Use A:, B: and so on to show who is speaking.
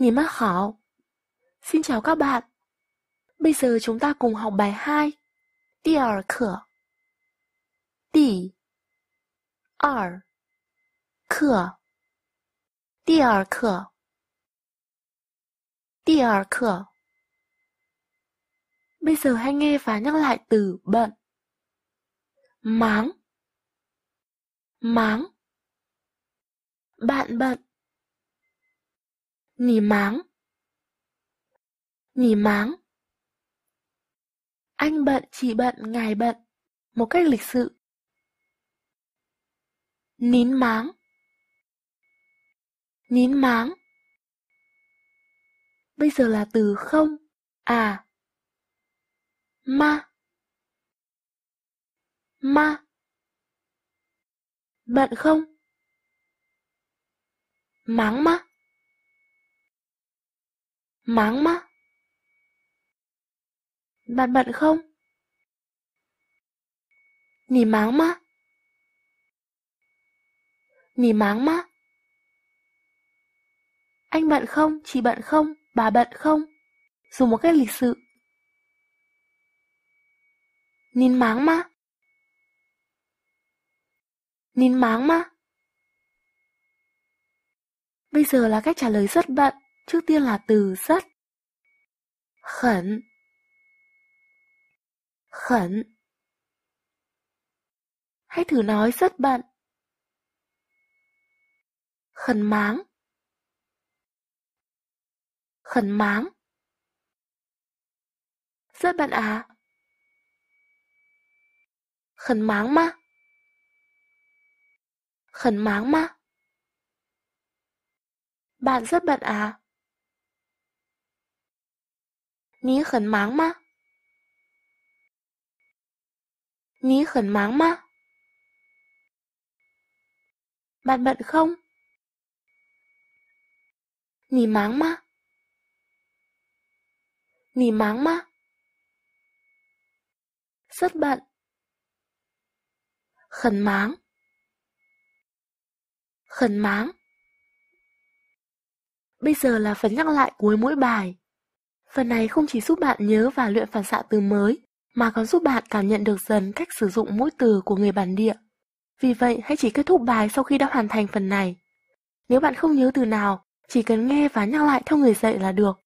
A: Nhé mắt hảo. Xin chào các bạn. Bây giờ chúng ta cùng học bài 2. Đi ở Đi. Ở. Khở. Đi Bây giờ hãy nghe và nhắc lại từ bận. Máng. Máng. Bạn bận. 你忙，你忙. Anh bận, chị bận, ngài bận. Một cách lịch sự. Nín máng. Nín máng. Bây giờ là từ không, à. Ma. Ma. Bận không? Máng ma máng má Bạn bận không? Nì máng má Nì máng má Anh bận không? Chị bận không? Bà bận không? Dùng một cách lịch sự Nín máng má Nín máng má Bây giờ là cách trả lời rất bận Trước tiên là từ rất. Khẩn. Khẩn. Hãy thử nói rất bận. Khẩn máng. Khẩn máng. Rất bận à? Khẩn máng mà. Khẩn máng mà. Bạn rất bận à? 你很忙吗？你很忙吗？Bạn bận không? Nì máng má. Nì máng má. Rất bận. Khẩn máng. Khẩn máng. Bây giờ là phần nhắc lại cuối mỗi bài. Phần này không chỉ giúp bạn nhớ và luyện phản xạ từ mới, mà còn giúp bạn cảm nhận được dần cách sử dụng mỗi từ của người bản địa. Vì vậy, hãy chỉ kết thúc bài sau khi đã hoàn thành phần này. Nếu bạn không nhớ từ nào, chỉ cần nghe và nhắc lại theo người dạy là được.